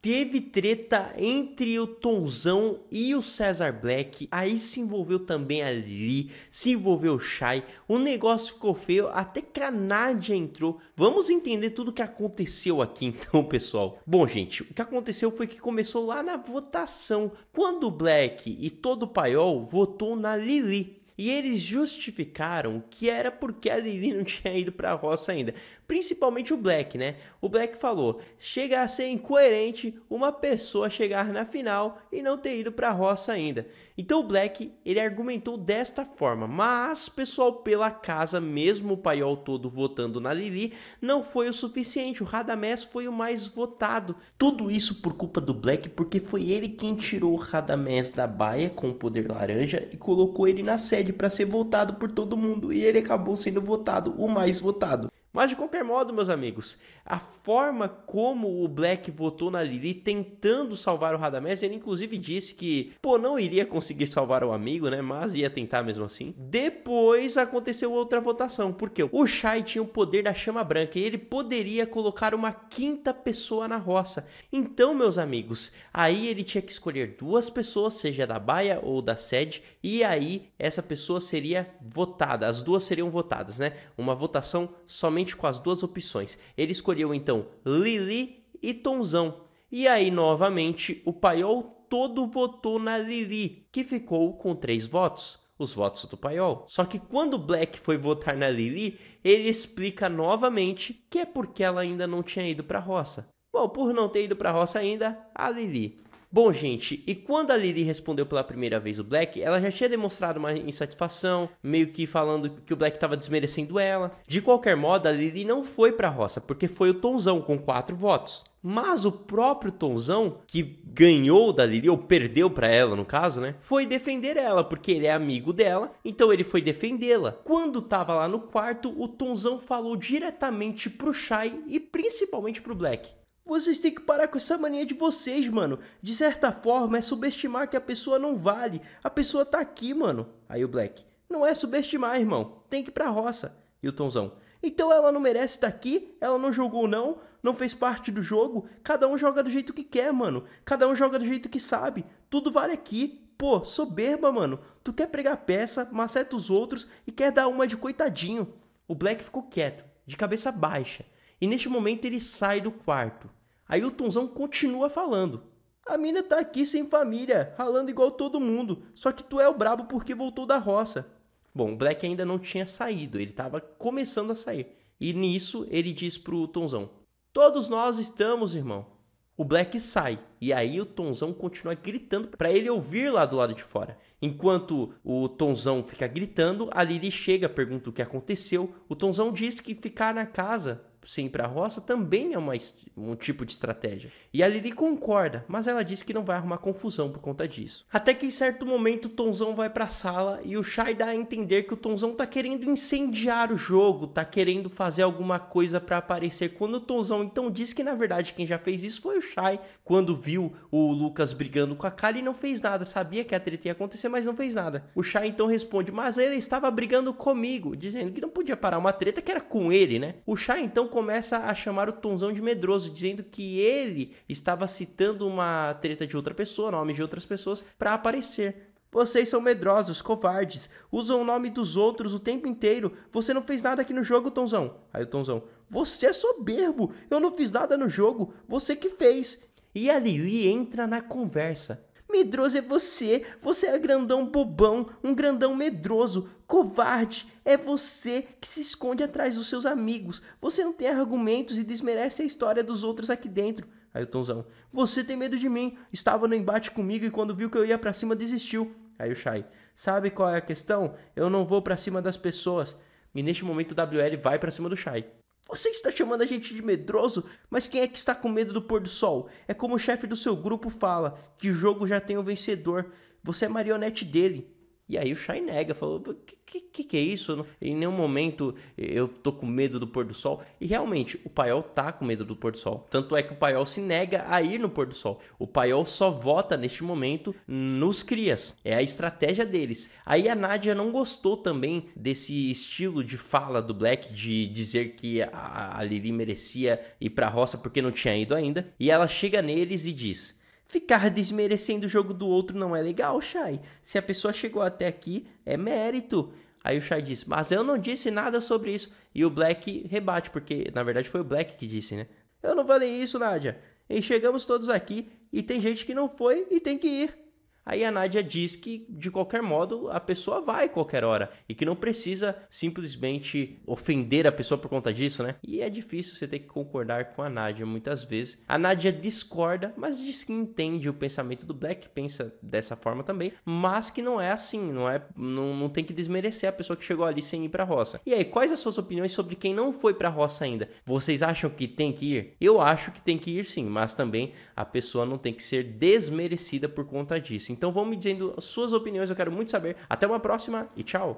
Teve treta entre o Tonzão e o Cesar Black. Aí se envolveu também a Lili, se envolveu o Shai. O negócio ficou feio, até que a Nadia entrou. Vamos entender tudo o que aconteceu aqui então, pessoal. Bom, gente, o que aconteceu foi que começou lá na votação. Quando o Black e todo o paiol votou na Lili. E eles justificaram que era porque a Lili não tinha ido para a roça ainda. Principalmente o Black, né? O Black falou: chega a ser incoerente uma pessoa chegar na final e não ter ido para a roça ainda. Então o Black, ele argumentou desta forma, mas pessoal pela casa, mesmo o paiol todo votando na Lili, não foi o suficiente. O Radamés foi o mais votado. Tudo isso por culpa do Black, porque foi ele quem tirou o Radamés da baia com o poder laranja e colocou ele na sede para ser votado por todo mundo e ele acabou sendo votado o mais votado. Mas de qualquer modo, meus amigos, a forma como o Black votou na Lili tentando salvar o Radamés, ele inclusive disse que, pô, não iria conseguir salvar o amigo, né? Mas ia tentar mesmo assim. Depois aconteceu outra votação, porque o Shai tinha o poder da chama branca e ele poderia colocar uma quinta pessoa na roça. Então, meus amigos, aí ele tinha que escolher duas pessoas, seja da baia ou da sede, e aí essa pessoa seria votada, as duas seriam votadas, né? Uma votação somente somente com as duas opções. Ele escolheu então Lili e Tonzão. E aí, novamente, o paiol todo votou na Lili, que ficou com três votos os votos do paiol. Só que quando Black foi votar na Lily, ele explica novamente que é porque ela ainda não tinha ido para roça. Bom, por não ter ido para roça ainda, a Lily Bom, gente, e quando a Lily respondeu pela primeira vez o Black, ela já tinha demonstrado uma insatisfação, meio que falando que o Black estava desmerecendo ela. De qualquer modo, a Lily não foi pra roça, porque foi o Tonzão com quatro votos. Mas o próprio Tonzão, que ganhou da Lily, ou perdeu para ela no caso, né? Foi defender ela, porque ele é amigo dela, então ele foi defendê-la. Quando tava lá no quarto, o Tonzão falou diretamente pro Shai e principalmente pro Black. Vocês têm que parar com essa mania de vocês, mano. De certa forma, é subestimar que a pessoa não vale. A pessoa tá aqui, mano. Aí o Black. Não é subestimar, irmão. Tem que ir pra roça. E o Tonzão. Então ela não merece estar tá aqui, ela não jogou não, não fez parte do jogo. Cada um joga do jeito que quer, mano. Cada um joga do jeito que sabe. Tudo vale aqui. Pô, soberba, mano. Tu quer pregar peça, maceta os outros e quer dar uma de coitadinho. O Black ficou quieto, de cabeça baixa. E neste momento ele sai do quarto. Aí o Tonzão continua falando. A mina tá aqui sem família, ralando igual todo mundo, só que tu é o brabo porque voltou da roça. Bom, o Black ainda não tinha saído, ele tava começando a sair. E nisso ele diz pro Tonzão: Todos nós estamos, irmão. O Black sai, e aí o Tonzão continua gritando para ele ouvir lá do lado de fora. Enquanto o Tonzão fica gritando, a Lily chega, pergunta o que aconteceu. O Tonzão diz que ficar na casa sem ir para a roça também é uma, um tipo de estratégia. E a Lili concorda, mas ela diz que não vai arrumar confusão por conta disso. Até que em certo momento o Tonzão vai para a sala e o Shai dá a entender que o Tonzão tá querendo incendiar o jogo, tá querendo fazer alguma coisa para aparecer. Quando o Tonzão então diz que na verdade quem já fez isso foi o Shai, quando viu o Lucas brigando com a Kali e não fez nada, sabia que a treta ia acontecer, mas não fez nada. O Shai então responde: "Mas ele estava brigando comigo", dizendo que não podia parar uma treta que era com ele, né? O Shai então começa a chamar o Tonzão de medroso, dizendo que ele estava citando uma treta de outra pessoa, nome de outras pessoas, para aparecer. Vocês são medrosos, covardes, usam o nome dos outros o tempo inteiro. Você não fez nada aqui no jogo, Tonzão. Aí o Tonzão, você é soberbo, eu não fiz nada no jogo, você que fez. E a Lili entra na conversa. Medroso é você. Você é grandão bobão, um grandão medroso, covarde. É você que se esconde atrás dos seus amigos. Você não tem argumentos e desmerece a história dos outros aqui dentro. Aí o Tonzão, você tem medo de mim. Estava no embate comigo e quando viu que eu ia para cima desistiu. Aí o Shai, sabe qual é a questão? Eu não vou para cima das pessoas. E neste momento o WL vai para cima do Shai. Você está chamando a gente de medroso, mas quem é que está com medo do pôr do sol? É como o chefe do seu grupo fala, que o jogo já tem o um vencedor. Você é marionete dele. E aí o Shai nega, falou: que, que, que é isso? Em nenhum momento eu tô com medo do pôr do sol. E realmente, o Paiol tá com medo do pôr do sol. Tanto é que o Paiol se nega a ir no pôr do sol. O Paiol só vota neste momento nos crias. É a estratégia deles. Aí a Nádia não gostou também desse estilo de fala do Black, de dizer que a, a Lili merecia ir pra roça porque não tinha ido ainda. E ela chega neles e diz: Ficar desmerecendo o jogo do outro não é legal, Shai. Se a pessoa chegou até aqui, é mérito. Aí o Shai diz, mas eu não disse nada sobre isso. E o Black rebate, porque na verdade foi o Black que disse, né? Eu não falei isso, Nádia. E chegamos todos aqui e tem gente que não foi e tem que ir. Aí a Nádia diz que, de qualquer modo, a pessoa vai qualquer hora e que não precisa simplesmente ofender a pessoa por conta disso, né? E é difícil você ter que concordar com a Nádia muitas vezes. A Nádia discorda, mas diz que entende o pensamento do Black, pensa dessa forma também, mas que não é assim, não é, não, não tem que desmerecer a pessoa que chegou ali sem ir pra roça. E aí, quais as suas opiniões sobre quem não foi pra roça ainda? Vocês acham que tem que ir? Eu acho que tem que ir sim, mas também a pessoa não tem que ser desmerecida por conta disso. Então vão me dizendo suas opiniões, eu quero muito saber. Até uma próxima e tchau!